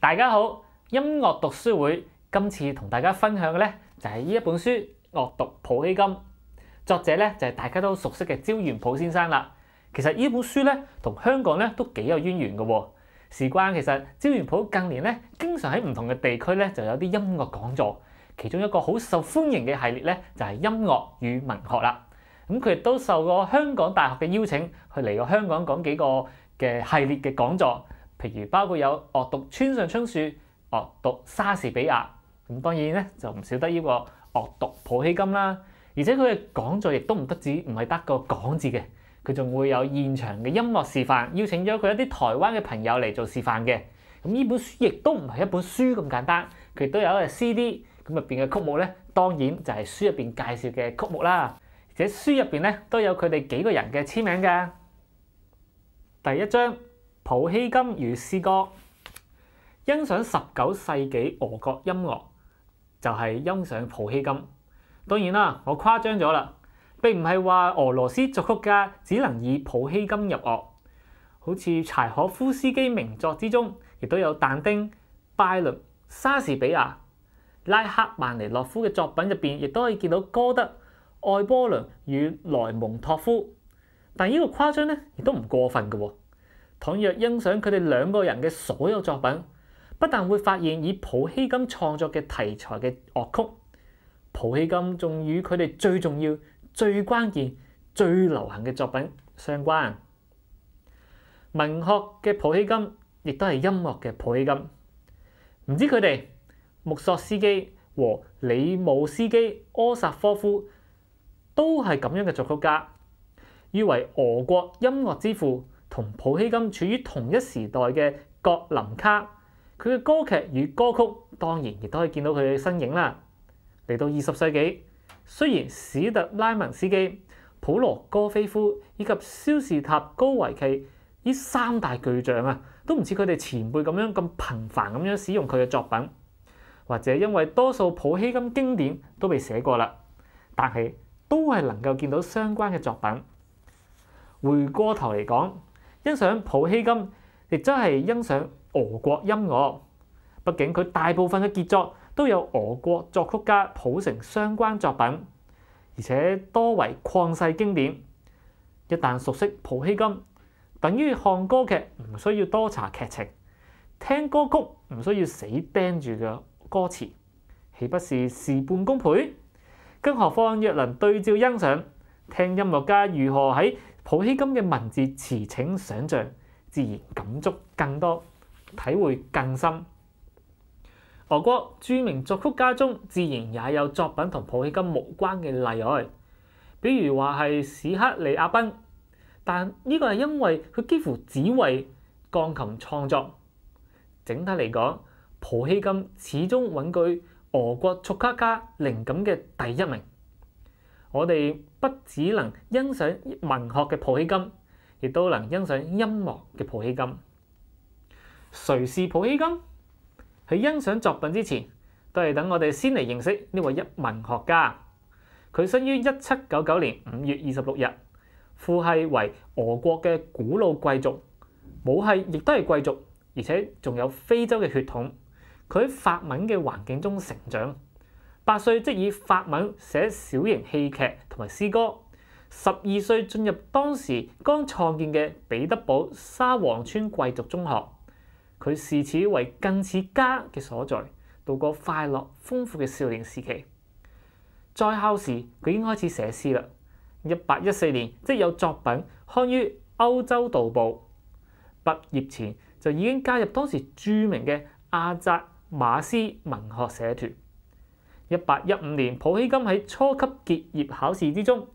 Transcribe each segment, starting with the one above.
大家好，音樂讀書會今次同大家分享嘅咧就係呢一本書《樂讀普希金》，作者咧就係大家都熟悉嘅焦元普先生啦。其實呢本書咧同香港咧都幾有渊源嘅喎。关關其實焦元普近年咧經常喺唔同嘅地區咧就有啲音樂講座，其中一個好受歡迎嘅系列咧就係音樂與文學啦。咁佢亦都受過香港大學嘅邀請，去嚟过香港講幾個嘅系列嘅講座。譬如包括有惡讀村上春樹、惡讀莎士比亞，咁當然咧就唔少得呢個惡讀普希金啦。而且佢嘅講座亦都唔得止唔係得個講字嘅，佢仲會有現場嘅音樂示範，邀請咗佢一啲台灣嘅朋友嚟做示範嘅。咁呢本書亦都唔係一本書咁簡單，佢都有一個 CD。咁入邊嘅曲目咧，當然就係書入邊介紹嘅曲目啦。而且書入邊咧都有佢哋幾個人嘅簽名㗎。第一章。普希金與詩歌，欣賞十九世紀俄國音樂就係欣賞普希金。當然啦，我誇張咗啦，並唔係話俄羅斯作曲家只能以普希金入樂。好似柴可夫斯基名作之中，亦都有但丁、拜倫、莎士比亞、拉克曼尼洛夫嘅作品入邊，亦都可以見到歌德、愛波倫與萊蒙托夫。但呢個誇張咧，亦都唔過分嘅喎。倘若欣賞佢哋兩個人嘅所有作品，不但會發現以普希金創作嘅題材嘅樂曲，普希金仲與佢哋最重要、最關鍵、最流行嘅作品相關。文學嘅普希金亦都係音樂嘅普希金。唔知佢哋穆索斯基和里姆斯基柯薩科夫都係咁樣嘅作曲家，誉為俄國音樂之父。同普希金處於同一時代嘅葛林卡，佢嘅歌劇與歌曲當然亦都可以見到佢嘅身影啦。嚟到二十世紀，雖然史特拉文斯基、普羅戈菲夫以及肖士塔高維奇呢三大巨匠啊，都唔似佢哋前輩咁樣咁頻繁咁樣使用佢嘅作品，或者因為多數普希金經典都被寫過啦，但係都係能夠見到相關嘅作品。回過頭嚟講，欣賞普希金，亦真係欣賞俄國音樂。畢竟佢大部分嘅傑作都有俄國作曲家譜成相關作品，而且多為旷世經典。一旦熟悉普希金，等於看歌劇唔需要多查劇情，聽歌曲唔需要死釘住嘅歌詞，岂不是事半功倍？更何況若能對照欣賞，聽音樂家如何喺普希金嘅文字、詞情、想像、自然感觸更多，體會更深。俄國著名作曲家中，自然也有作品同普希金無關嘅例外，比如話係史克利阿賓，但呢個係因為佢幾乎只為鋼琴創作。整體嚟講，普希金始終穩居俄國作曲家靈感嘅第一名。我哋不只能欣賞文學嘅普希金，亦都能欣賞音樂嘅普希金。誰是普希金？喺欣賞作品之前，都係等我哋先嚟認識呢位一文學家。佢生于一七九九年五月二十六日，父系為俄國嘅古老貴族，母系亦都係貴族，而且仲有非洲嘅血統。佢喺法文嘅環境中成長。八歲即以法文寫小型戲劇同埋詩歌，十二歲進入當時剛創建嘅彼得堡沙皇村貴族中學，佢視此為近似家嘅所在，度過快樂豐富嘅少年時期。在校時，佢已經開始寫詩啦。一八一四年，即有作品刊於歐洲道報。畢業前就已經加入當時著名嘅阿扎馬斯文學社團。一八一五年，普希金喺初级结业考试之中，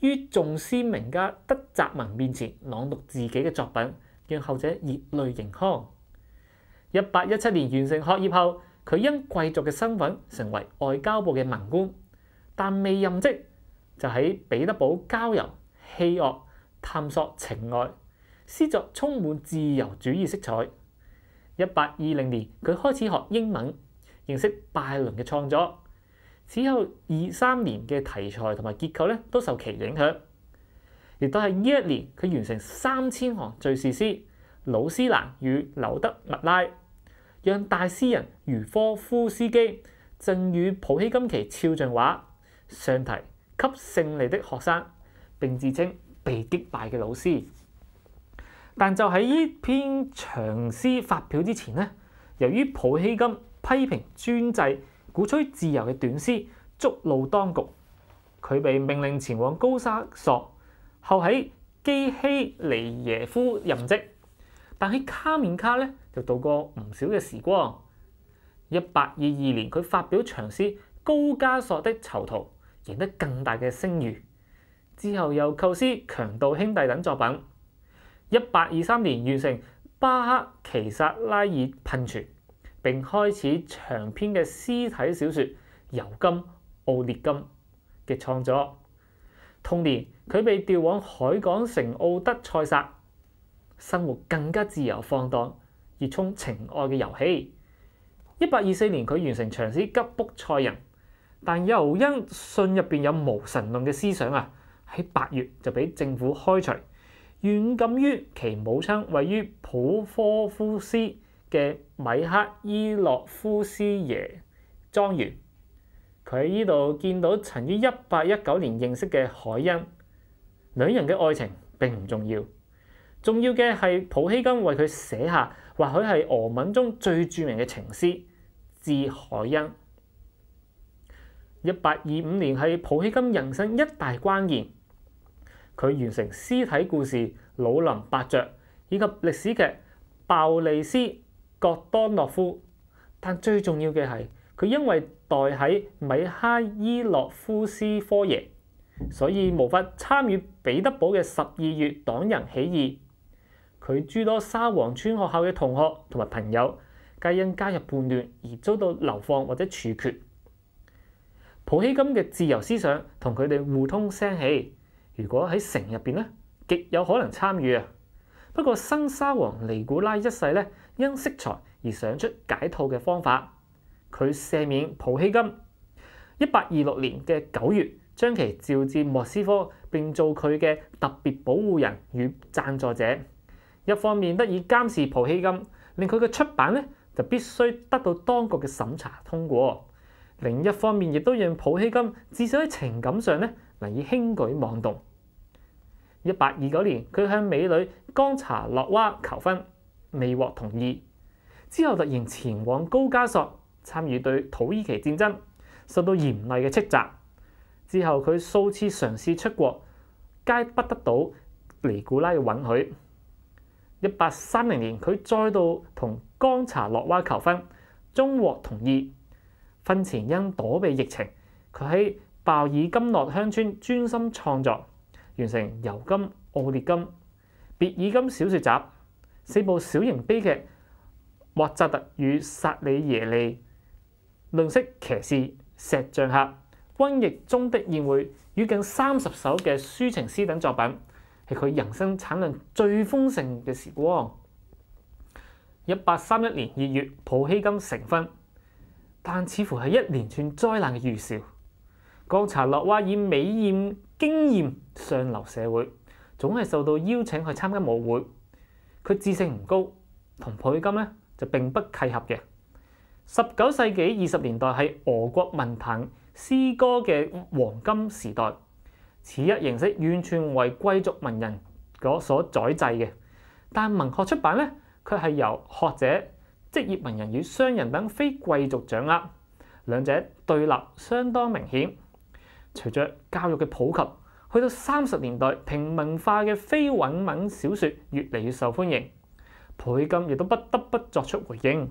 于众诗名家德澤文面前朗读自己嘅作品，让后者热泪盈眶。一八一七年完成学业后，佢因贵族嘅身份成为外交部嘅文官，但未任职就喺彼得堡郊游、戏乐、探索情爱，诗作充满自由主义色彩。一八二零年，佢开始学英文。認識拜倫嘅創作，此後二三年嘅題材同埋結構咧都受其影響，亦都係呢一年佢完成三千行敘事詩。魯斯蘭與柳德密拉，讓大詩人儒科夫斯基贈與普希金其肖像畫上題給勝利的學生，並自稱被擊敗嘅老師。但就喺呢篇長詩發表之前咧，由於普希金。批评专制、鼓吹自由嘅短诗，捉路当局。佢被命令前往高沙索，后喺基希尼耶夫任职。但喺卡面卡咧就度过唔少嘅时光。一八二二年，佢发表长诗《高加索的囚徒》，赢得更大嘅声誉。之后又构思《强盗兄弟》等作品。一八二三年完成《巴克奇萨拉尔喷泉》。并开始长篇嘅屍体小说《尤金·奥列金》嘅创作。同年，佢被调往海港城奥德赛萨，生活更加自由放荡，热衷情爱嘅游戏。一八二四年，佢完成长史吉卜赛人》，但又因信入边有无神论嘅思想啊，喺八月就俾政府开除，远禁于其母亲位于普科夫斯。嘅米克伊洛夫斯耶庄园，佢喺呢度见到曾于一八一九年认识嘅海恩，两人嘅爱情并唔重要，重要嘅系普希金为佢写下或许系俄文中最著名嘅情诗《致海恩》。一八二五年系普希金人生一大关键，佢完成尸体故事《老林伯爵》以及历史剧《鲍利斯》。格多諾夫，但最重要嘅係，佢因為待喺米哈伊洛夫斯科耶，所以無法參與彼得堡嘅十二月黨人起义。佢諸多沙皇村學校嘅同學同埋朋友，皆因加入叛亂而遭到流放或者處決。普希金嘅自由思想同佢哋互通聲氣，如果喺城入边咧，極有可能參與啊！不過，新沙皇尼古拉一世咧，因識財而想出解套嘅方法，佢赦免普希金。一八二六年嘅九月，將其召至莫斯科，並做佢嘅特別保護人與贊助者。一方面得以監視普希金，令佢嘅出版咧就必須得到當局嘅審查通過；另一方面亦都讓普希金至少喺情感上咧能以輕舉妄動。一八二九年，佢向美女江查洛娃求婚，未获同意。之後突然前往高加索參與對土耳其戰爭，受到嚴厲嘅斥責。之後佢數次嘗試出國，皆不得到尼古拉嘅允許。一八三零年，佢再度同江查洛娃求婚，終獲同意。婚前因躲避疫情，佢喺鲍尔金诺鄉村專心創作。完成《尤金》《奥列金》《别尔金小说集》四部小型悲剧《莫扎特与萨里耶利》《吝啬骑士》《石像客》《瘟疫中的宴会》与近三十首嘅抒情诗等作品，系佢人生产量最丰盛嘅时光。一八三一年二月，普希金成婚，但似乎系一连串灾难嘅预兆。戈查洛娃以美艳经验上流社會，總係受到邀請去參加舞會。佢智性唔高，同普金咧就並不契合嘅。十九世紀二十年代係俄國文坛詩歌嘅黃金時代，此一形式完全為貴族文人嗰所載製嘅。但文學出版咧，佢係由學者、職業文人與商人等非貴族掌握，兩者對立相當明顯。隨着教育嘅普及，去到三十年代，平民化嘅非韻文小説越嚟越受歡迎，培根亦都不得不作出回應。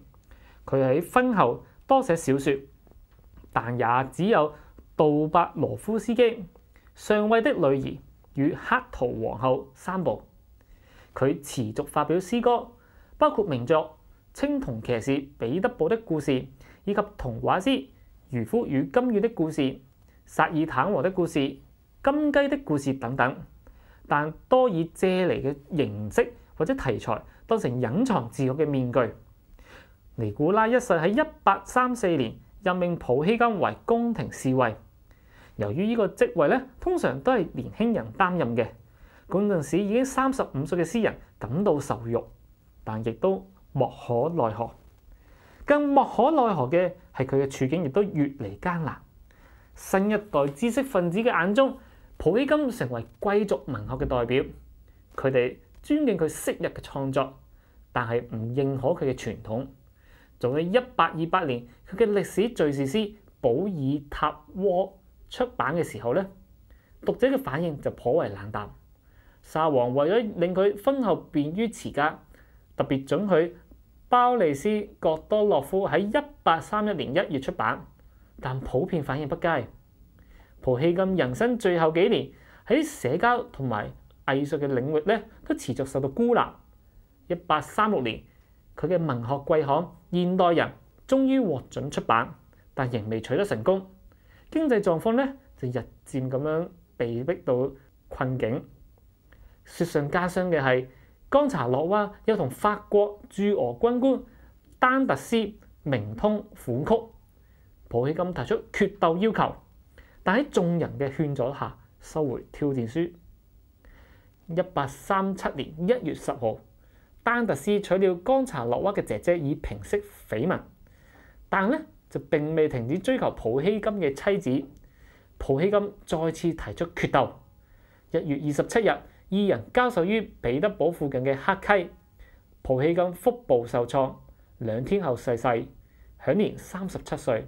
佢喺婚後多寫小説，但也只有杜伯羅夫斯基《上尉的女兒》與《黑桃皇后》三部。佢持續發表詩歌，包括名作《青銅騎士彼得堡的故事》以及童話詩《漁夫與金魚的故事》。《萨爾坦和的故事》、《金雞的故事》等等，但多以借嚟嘅形式或者题材当成隐藏自我嘅面具。尼古拉一世喺一八三四年任命普希金为宫廷侍卫，由于呢个职位咧通常都系年轻人担任嘅，嗰阵时已经三十五岁嘅诗人感到受辱，但亦都莫可奈何。更莫可奈何嘅系佢嘅处境亦都越嚟艰难。新一代知識分子嘅眼中，普希金成為貴族文學嘅代表，佢哋尊敬佢昔日嘅創作，但系唔認可佢嘅傳統。仲喺一八二八年佢嘅歷史敘事詩《保爾塔沃》出版嘅時候咧，讀者嘅反應就頗為冷淡。沙皇為咗令佢婚後便於持家，特別准許包利斯·葛多洛夫喺一八三一年一月出版。但普遍反應不佳，蒲氣金人生最後幾年喺社交同埋藝術嘅領域咧，都持續受到孤立。一八三六年，佢嘅文學貴刊《現代人》終於獲准出版，但仍未取得成功。經濟狀況咧就日漸咁樣被逼到困境。雪上加霜嘅係，江查洛娃又同法國駐俄軍官丹特斯明通苦曲。普希金提出决斗要求，但喺众人嘅劝阻下收回挑战书。一八三七年一月十号，丹特斯娶了冈察洛娃嘅姐姐以平息绯闻，但咧就并未停止追求普希金嘅妻子。普希金再次提出决斗。一月二十七日，二人交手于彼得堡附近嘅黑溪。普希金腹部受创，两天后逝世，享年三十七岁。